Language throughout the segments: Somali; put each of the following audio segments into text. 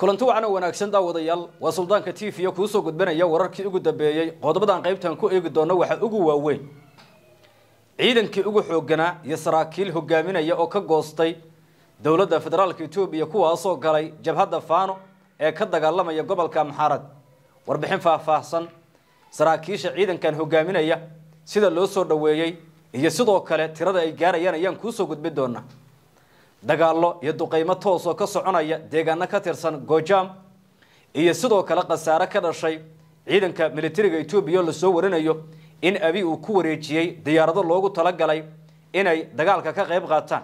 kulanti wacan oo wanaagsan daawadayaal waa suldaanka t v kuu soo gudbinaya wararkii ugu dambeeyey qodobadan qaybtan ku eegi doonno waxaa ugu waaweyn ciidankii ugu xooganaa iyo saraakiil hogaaminaya oo ka goostay dowladda federaalka etoobiya kuwaasoo galay jabhadda faano ee ka dagaalamaya gobolka amxaarad warbixin faahfaahsan saraakiisha ciidankan hogaaminaya sida loo soo dhoweeyey iyo sidoo kale tirada ay gaarayaan ayaan kuusoo gudbin doonaa dagaallo iyo duqaymo toosoo ka soconaya deegaano ka tirsan gojam iyo sidoo kale khasaare ka dhashay ciidanka militariga etoobiya oo lasoo warinayo in abi uu ku wareejiyey diyaarado loogu talagalay inay dagaalka ka qayb qaataan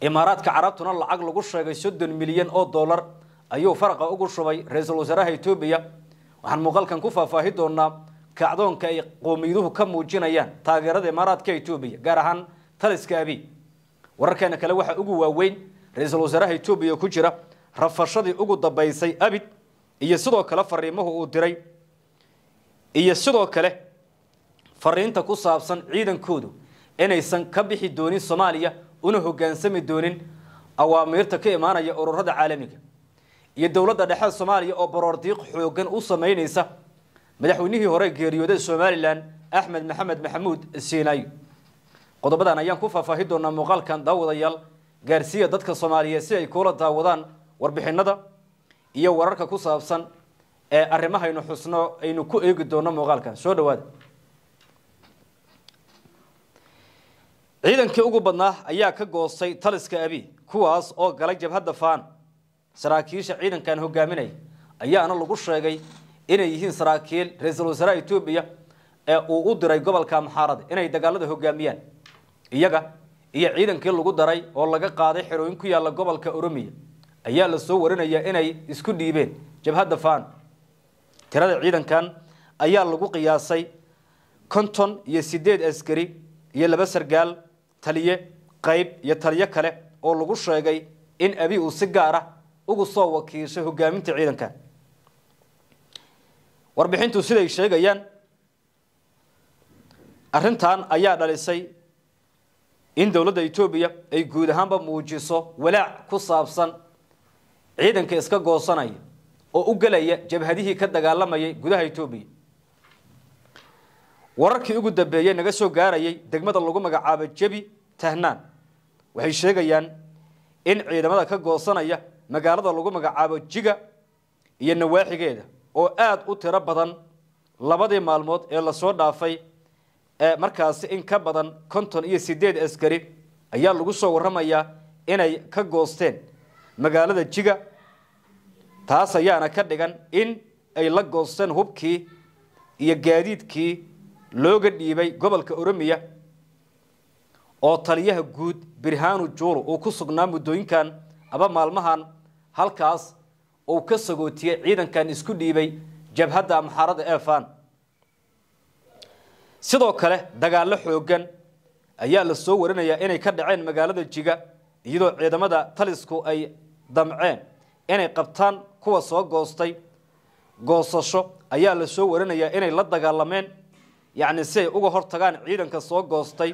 imaaraadka carabtuna lacag lagu sheegay soddon milyan oo dollar ayuu faraqa ugu shubay ra-iisul wasaaraha etoobiya waxaan muuqaalkan ku faahfaahi doonaa kacdoonka ay qoomiyuhu ka muujinayaan taageerada imaaraadka etoobiya gaar ahaan taliska abi wararkeena kale waxaa ugu waaweyn ra-iisul wasaaraha etoobiya ku jira rafashadii ugu dambaysay abid iyo sidoo kale fariimuhu uu diray iyo sidoo kale fariinta ku saabsan ciidankoodu inaysan ka bixi doonin soomaaliya una hogaansami doonin awaamiirta ka imaanaya ururada caalamiga iyo dowladda dhexe soomaaliya oo baroordiiq xooggan u samaynaysa madaxweynihii hore geeriyooda somalilan axmed maxamed maxamuud siinaayo qodobadan ayaan ku faahfaahi doonaa muuqaalkan daawadayaal gaarsiiya dadka soomaaliyeed si ay kuula daawadaan warbixinada iyo wararka ku saabsan ee arrimahaynu xusno aynu ku eegi doono muuqaalkan soo dhawaada ciidankii ugu badnaa ayaa ka goostay taliska abi kuwaas oo galay jabhadda faan saraakiisha ciidankan hogaaminaya ayaana lagu sheegay inay yihiin saraakiil ra-iisul wasaaraha etoobiya ee uu u diray gobolka amxaarada inay dagaalada hogaamiyaan iyaga iyo ciidankii lagu daray oo laga qaaday xerooyin ku yaalla gobolka oromiya ayaa lasoo warinayaa inay isku dhiibeen jabhadda faan tirada ciidankan ayaa lagu qiyaasay konton iyo sideed askari iyo laba sargaal taliye qayb iyo taliyo kale oo lagu sheegay in abi uu si gaar ah ugu soo wakiishay hogaaminta ciidankan warbixintu siday sheegayaan arrintan ayaa dhalisay in dowladda etoobiya ay guud ahaanba muujiso walaac ku saabsan ciidanka iska goosanaya oo u gelaya jabhadihii ka dagaalamayay gudaha etoobiya wararkii ugu dambeeyey naga soo gaarayay degmada lagu magacaabo jebi tahnaan waxay sheegayaan in ciidamada ka goosanaya magaalada lagu magacaabo jiga iyo nawaaxigeeda oo aada u tiro badan labadii maalmood ee lasoo dhaafay markaasi in ka badan konton iyo sideed askari ayaa lagu soo waramayaa inay ka goosteen magaalada jiga taas ayaana ka dhigan in ay la goosteen hubkii iyo gaadiidkii looga dhiibay gobolka oromiya oo taliyaha guud birhaanu juulu uu ku sugnaa muddooyinkan aba maalmahan halkaas uu ka sagootiyay ciidankan isku dhiibay jabhadda amxaarada efan sidoo kale dagaallo xooggan ayaa la soo warinayaa inay ka dhaceen magaalada jiga iyadoo ciidamada talisku ay damceen inay qabtaan kuwa soo goostay goosasho ayaa la soo warinayaa inay la dagaalameen yacni si ay uga hortagaan ciidanka soo goostay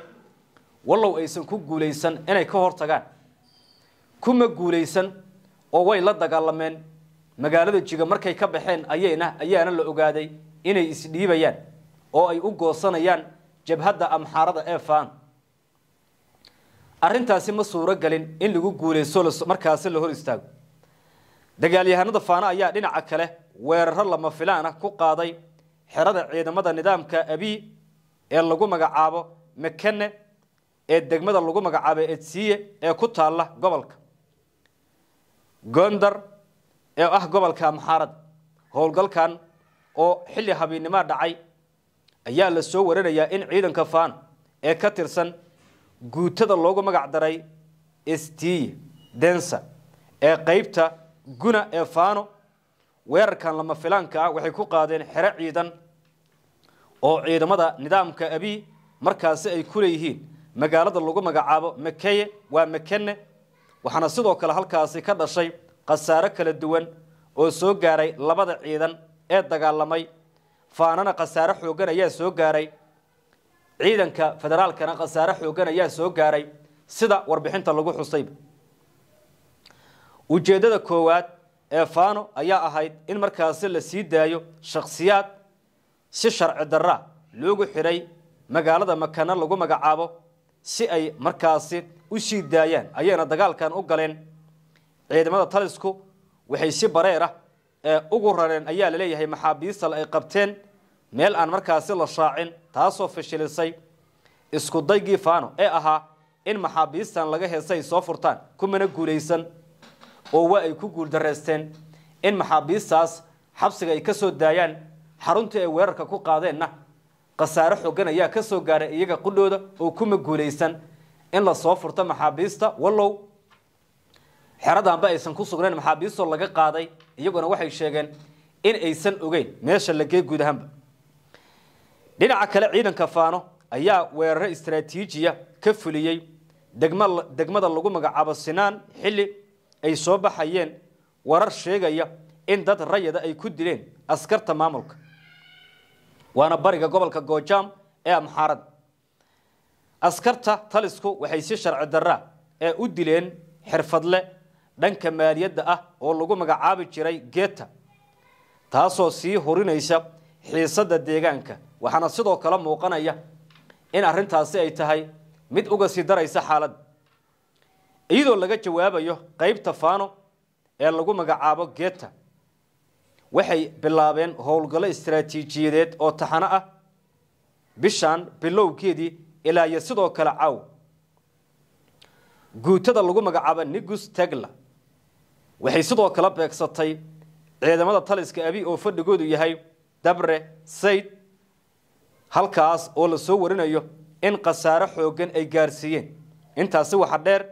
wallow aysan ku guulaysan inay ka hortagaan kuma guulaysan oo way la dagaalameen magaalada jiga markay ka baxeen ayayna ayaana la ogaaday inay isdhiibayaan oo ay u goosanayaan jabhadda amxaarada ee faan arintaasi ma suuro gelin in lagu guulaysto markaasi la hor istaago dagaalyahanada faana ayaa dhinaca kale weeraro lama filaan ah ku qaaday xerada ciidamada nidaamka abi ee lagu magacaabo makene ee degmada lagu magacaabo edsiye ee ku taalla gobolka gondar ee ah gobolka amxaarada howlgalkan oo xilli habiinimaa dhacay ayaa la soo waranayaa in ciidanka faan ee ka tirsan guutada loogu magac daray sti densa ee qeybta guna ee faano weerarkan lama filaanka ah waxay ku qaadeen xero ciidan oo ciidamada nidaamka abi markaasi ay ku leeyihiin magaalada lagu magacaabo makeye waa makene waxaana sidoo kale halkaasi ka dhashay khasaaro kala duwan oo soo gaaray labada ciidan ee dagaalamay faanana khasaare xoogan ayaa soo gaaray ciidanka federaalkana khasaare xoogan ayaa soo gaaray sida warbixinta lagu xusayba ujeeddada koowaad ee faano ayaa ahayd in markaasi la sii daayo shakhsiyaad si sharci darra loogu xidhay magaalada makana lagu magacaabo si ay markaasi u sii daayaan ayayna dagaalkan u galeen ciidamada talisku waxay si bareer ah ugu rareen ayaa laleeyahay maxaabiistal ay qabteen meel aan markaasi la shaacin taasoo fashilisay iskudaygii faano ee ahaa in maxaabiistan laga heesa ay soo furtaan kumana guulaysan oo waa ay ku guuldareysteen in maxaabiistaas xabsiga ay ka soo daayaan xaruntii ay weerarka ku qaadeenna khasaare xoggan ayaa ka soo gaaray iyaga qudhooda oo kuma guulaysan in la soo furto maxaabiista wallow xerada aysan ku sugnayn maxaabiistoo laga qaaday iyaguna waxay sheegeen in aysan ogeyn meesha lagee guud ahaanba dhinaca kale ciidanka faano ayaa weeraro istraatiijiya ka fuliyey degma degmada lagu magacaabo sinaan xilli ay soo baxayeen warar sheegaya in dad rayada ay ku dileen askarta maamulka waana bariga gobolka goojaam ee amxaarada askarta talisku waxay si sharci daraa ee u dileen xirfadle dhanka maaliyadda ah oo lagu magacaabi jiray geeta taasoo sii hurinaysa xiisadda deegaanka waxaana sidoo kale muuqanaya in arrintaasi ay tahay mid uga sii daraysa xaaladda iyadoo laga jawaabayo qaybta faano ee lagu magacaabo geeta waxay bilaabeen howlgallo istaraatiijiyadeed oo taxano ah bishaan bilowgeedii ilaa iyo sidoo kale caw guutada lagu magacaabo nigus tegla waxay sidoo kale beegsatay ciidamada taliska abi oo fadhigoodu yahay dabre sayd halkaas oo la soo warinayo in khasaaro xooggan ay gaarsiiyeen intaasi waxa dheer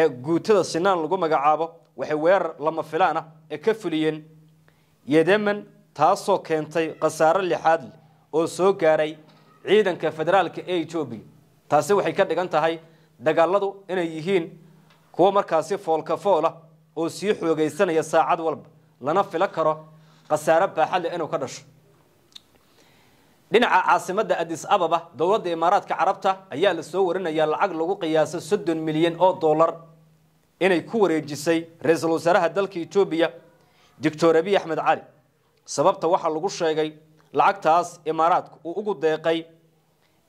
ee guutada sinaan lagu magacaabo waxay weerar lama filaan ah ee ka fuliyeen yedeman taasoo keentay khasaaro lixaad oo soo gaaray ciidanka federaalka ee etoobiya taasi waxay ka dhigan tahay dagaaladu inay yihiin kuwo markaasi foolka fool ah oo sii xoogeysanaya saacad walba lana filo karo khasaare baaxadleh inuu ka dhasho dhinaca caasimada adis ababa dowladda imaaraadka carabta ayaa lasoo warinayaa lacag lagu qiyaaso soddon milyan oo dollar inay ku wareejisay ra-iisul wasaaraha dalka etoobiya doctor abiy axmed cali sababta waxaa lagu sheegay lacagtaas imaaraadka uu ugu deeqay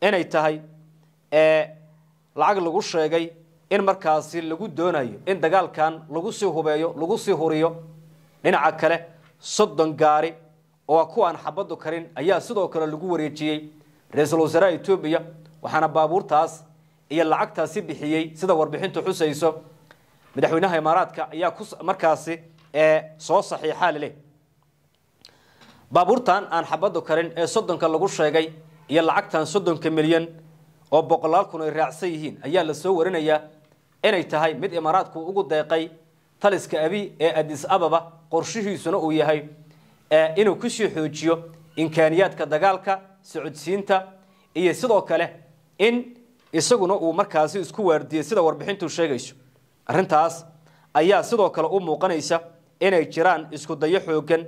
inay tahay ee lacag lagu sheegay in markaasi lagu doonayo in dagaalkan lagu sii hubeeyo lagu sii huriyo dhinaca kale soddon gaari oo kuwa aan xabadu karin ayaa sidoo kale lagu wareejiyey ra-iisul wasaaraha etoobiya waxaana baabuurtaas iyo lacagtaasi bixiyey sida warbixintu xusayso madaxweynaha imaaraadka ayaa markaasi soo saxiixa lileh baabuurtan aan xabadu karin ee soddonka lagu sheegay iyo lacagtan soddonka milyan oo boqolaal kun ay raacsan yihiin ayaa la soo warinayaa inay tahay mid imaaraadku ugu deeqay taliska abi ee adis ababa qorshihiisuna uu yahay inuu kusii xoojiyo imkaaniyaadka dagaalka socodsiinta iyo sidoo kale in isaguna uu markaasi isku waardiyey sida warbixintu sheegayso arrintaas ayaa sidoo kale u muuqanaysa inay jiraan isku dayo xooggan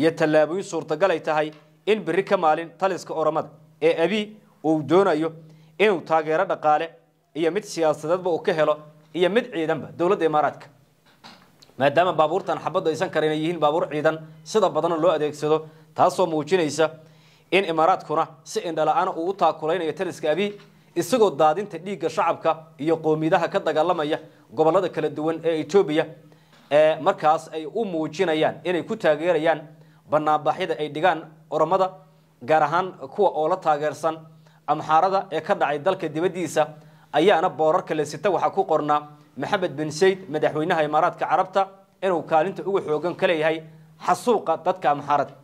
iyo tallaabooyin suurtagalay tahay in beri ka maalin taliska oramada ee abi uu doonayo inuu taageero dhaqaale iyo mid siyaasadeedba uu ka helo iyo mid ciidanba dowladda imaaraadka maadaama baabuurtan xabaddu aysan kara ay yihiin baabuur ciidan sida badanna loo adeegsado taasoo muujinaysa in imaaraadkuna si indhala-aana uu u taakulaynayo taliska abi isagoo daadinta dhiigga shacabka iyo qoomidaha ka dagaalamaya gobollada kala duwan ee etoobiya ee markaas ay u muujinayaan inay ku taageerayaan banaanbaxyada ay dhigaan oramada gaar ahaan kuwa oo la taageersan amxaarada ee ka dhacay dalka dibaddiisa ayaana boorarka la sita waxaa ku qornaa maxamed bin sayd madaxweynaha imaaraadka carabta inuu kaalinta ugu xoogan ka leeyahay xasuuqa dadka amxaarada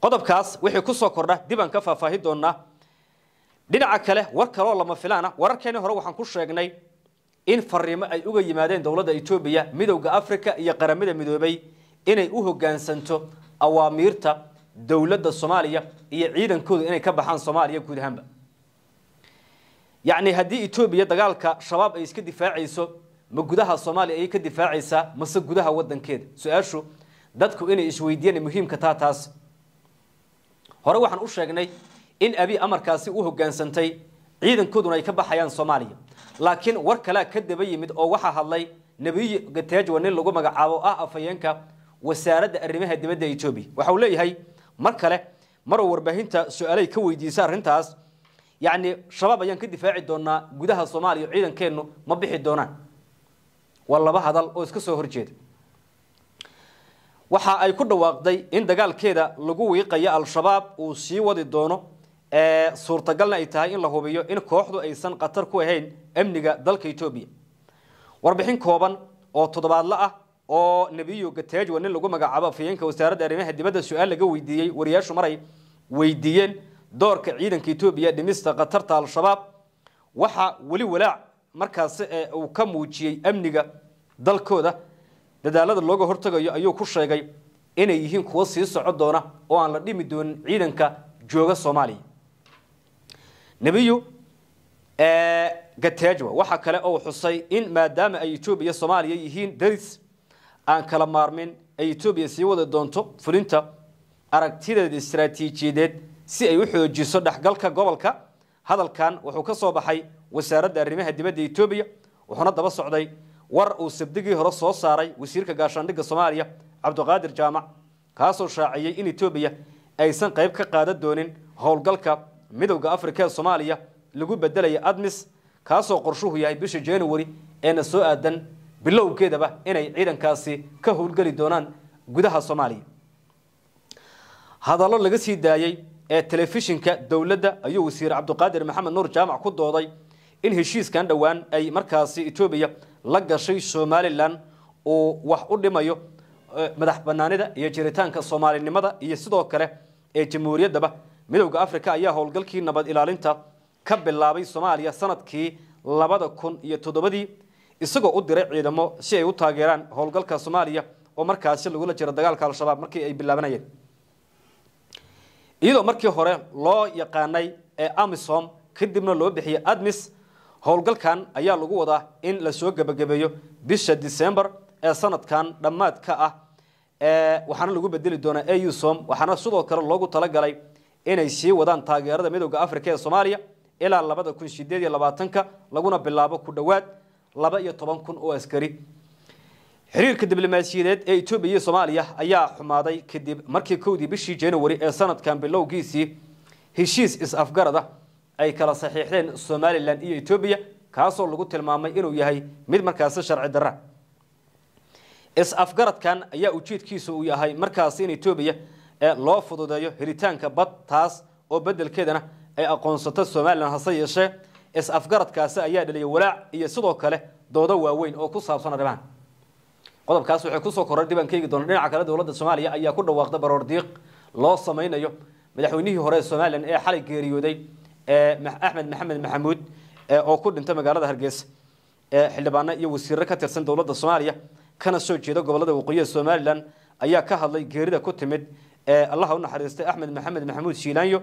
qodobkaas wixii kusoo kordha dibaan ka faahfaahi doonaa dhinaca kale war kaleoo lama filaana wararkeeni hore waxaan ku sheegnay in fariimo ay uga yimaadeen dowladda etoobiya midowda africa iyo qaramada midoobay inay u hogaansanto awaamiirta dowladda soomaaliya iyo ciidankooda inay ka baxaan soomaaliya guud ahaanba yacni haddii etoobiya dagaalka shabaab ay iska difaacayso ma gudaha soomaaliya ayay ka difaacaysaa mase gudaha wadankeeda su-aashu dadku inay isweydiiyana muhiimka taa taas hore waxaan u sheegnay in abi amarkaasi u hogaansantay ciidankooduna ay ka baxayaan soomaaliya laakiin war kalea ka daba yimid oo waxaa hadlay nebiyi gateejwa nin lagu magacaabo ah afhayeenka wasaaradda arrimaha dibadda etoobiya waxau leeyahay mar kale maruu warbaahinta su-aalay ka weydiisa arrintaas yani shabaab ayaan ka difaaci doonaa gudaha soomaaliya ciidankeennu ma bixi doonaan waa laba hadal oo iska soo horjeeda waxa ay ku dhawaaqday in dagaalkeeda lagu wiiqayo al-shabaab uu sii wadi doono suurtagalna ay tahay in la hubiyo in kooxdu aysan khatar ku ahayn amniga dalka etoobiya warbixin kooban oo toddobaadla ah oo nebiyo gateejwa nin lagu magacaabo afhayeenka wasaaradda arrimaha dibadda su-aal laga weydiiyey wariyaashu maray weydiiyeen doorka ciidanka etoobiya dhimista khatarta al-shabaab waxaa weli walaac markaasi ee uu ka muujiyey amniga dalkooda dadaalada looga hortagayo ayuu ku sheegay inay yihiin kuwo sii soco doona oo aan la dhimi doonin ciidanka jooga soomaaliya nebiyu gateajwa waxa kale oo xusay in maadaama ay etoobiya soomaaliya yihiin daris aan kala maarmin ay etoobiya sii wadi doonto fulinta aragtideed istaraatiijiyadeed si ay u xoojiso dhexgalka gobolka hadalkan wuxuu ka soo baxay wasaaradda arrimaha dibadda etoobiya wuxuuna daba socday war uu sabdigii hore soo saaray wasiirka gaashaandhigga soomaaliya cabduqaadir jaamac kaasoo shaaciyey in etoobiya aysan qayb ka qaadan doonin howlgalka midowda afrika ee soomaaliya lagu bedelaya admis kaasoo qorshuhu yahay bisha january eena soo aadan bilowgeedaba inay ciidankaasi ka howlgeli doonaan gudaha soomaaliya hadallo laga sii daayey ee telefishinka dowladda ayuu wasiir cabdiqaadir maxamed nuur jaamac ku dooday in heshiiskan dhowaan ay markaasi etoobiya la gashay somalilan uu wax u dhimayo madax banaanida iyo jiritaanka soomaalinimada iyo sidoo kale ee jamhuuriyaddaba midowda africa ayaa howlgalkii nabad ilaalinta ka bilaabay soomaaliya sanadkii labada kun iyo toddobadii isagoo u diray ciidamo si ay u taageeraan howlgalka soomaaliya oo markaasi lagula jiro dagaalka al-shabaab markii ay bilaabanayeen iyadoo markii hore loo yaqaanay ee amisom kadibna loo bixiyey admis howlgalkan ayaa lagu wadaa in lasoo gebagabeeyo bisha december ee sanadkan dhammaadka ah ee waxaana lagu bedeli doonaa ausom waxaana sidoo kale loogu talagalay inay sii wadaan taageerada midooda africa ee soomaaliya ilaa labada kun sideed iyo labaatanka laguna bilaabo ku dhowaad laba iyo toban kun oo askari xiriirka diblomaasiyadeed ee etoobiya iyo soomaaliya ayaa xumaaday kadib markii kowdii bishii januari ee sanadkan bilowgiisii heshiis is-afgarada ay kala saxiixdeen somalilan iyo etoobiya kaasoo lagu tilmaamay inuu yahay mid markaasi sharci darra is-afgaradkan ayaa ujeedkiisa uu yahay markaasi in etoobiya ee loo fududeeyo helitaanka bad taas oo beddelkeedana ay aqoonsato somalilan hase yeeshee is-afgaradkaasi ayaa dhaliyay walaac iyo sidoo kale doodo waaweyn oo ku saabsan arrimahan qodobkaas waxay kusoo koray dibaan ka doona dhinaca kale dowladda soomaaliya ayaa ku dhawaaqday baroor diiq loo samaynayo madaxweynihii hore ee somalilan ee xalay geeriyooday axmed maxamed maxamuud oo ku dhintay magaalada hargeysa ee xildhibaano iyo wasiirro ka tirsan dowladda soomaaliya kana soo jeeda gobollada waqooyi ee somalilan ayaa ka hadlay geerida ku timid allaha u naxariistay axmed maxamed maxamuud shiilaanyo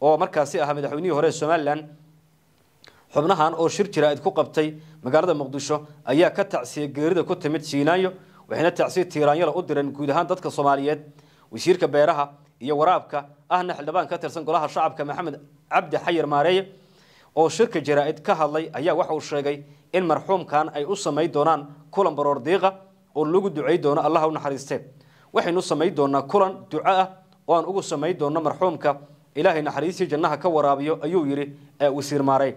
oo markaasi ahaa madaxweynihii hore ee somalilan xubnahan oo shir jira-id ku qabtay magaalada muqdisho ayaa ka tacsiyay geerida ku timid shiinaayo waxayna tacsiya tiiraanyala u direen guud ahaan dadka soomaaliyeed wasiirka beeraha iyo waraabka ahna xildhibaan ka tirsan golaha shacabka maxamed cabdi xayir maareeye oo shirka jaraa-id ka hadlay ayaa waxa uu sheegay in marxuumkan ay u samayn doonaan kulan baroor diiqa oo lagu ducay doono allaha u naxariistee waxaynu samayn doonaa kulan duco ah oo aan ugu samayn doonno marxuumka ilaahay naxariistii jannaha ka waraabiyo ayuu yidhi ee wasiir maarey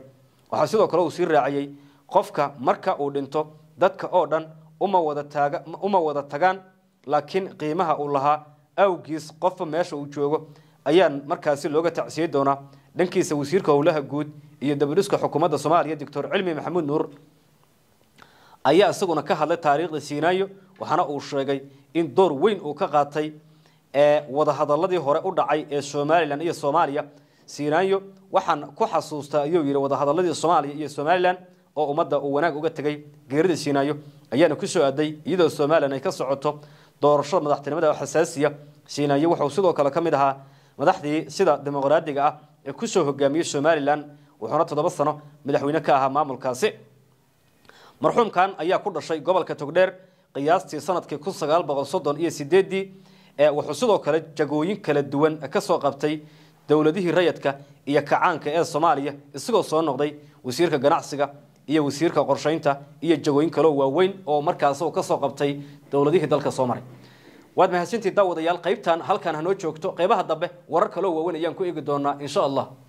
waxaa sidoo kale uu sii raaciyey qofka marka uu dhinto dadka oo dhan uma wada taaga uma wada tagaan laakiin qiimaha uu lahaa awgiis qofba meesha uu joogo ayaan markaasi looga tacsiyey doonaa dhankiisa wasiirka howlaha guud iyo dabadhiska xukuumadda soomaaliya doctor cilmi maxamuud nuur ayaa isaguna ka hadlay taariikhda siinaayo waxaana uu sheegay in door weyn uu ka qaatay ee wadahadaladii hore u dhacay ee somalilan iyo soomaaliya siinaayo waxaan ku xasuustaa ayuu yidhi wadahadaladii soomaaliya iyo somalilan oo ummadda uu wanaag uga tegay geerida siinaanyo ayaana kusoo soo aaday iyadoo somalilan ay ka socoto doorashada madaxtinimada oo xasaasiya siinaayo wuxuu sidoo kale ka mid ahaa madaxdii sida dimuqraadiga ah ee kusoo hogaamiyey somalilan wuxuuna toddoba sano madaxweyne ka ahaa maamulkaasi marxuumkan ayaa ku dhashay gobolka togdheer qiyaastii sanadkii kun sagaal boqol soddon iyo sideedii wuxuu sidoo kale jagooyin kala duwan kasoo qabtay dowladihii rayadka iyo kacaanka ee soomaaliya isagoo soo noqday wasiirka ganacsiga iyo wasiirka qorshaynta iyo jagooyin kaloo waaweyn oo markaas kasoo qabtay dowladihii dalka soo maray waad mahadsantii daawadayaal qaybtan halkaan hanoo joogto qaybaha dambe warar kaloo waaweyn ayaan ku eegi doonaa insha allah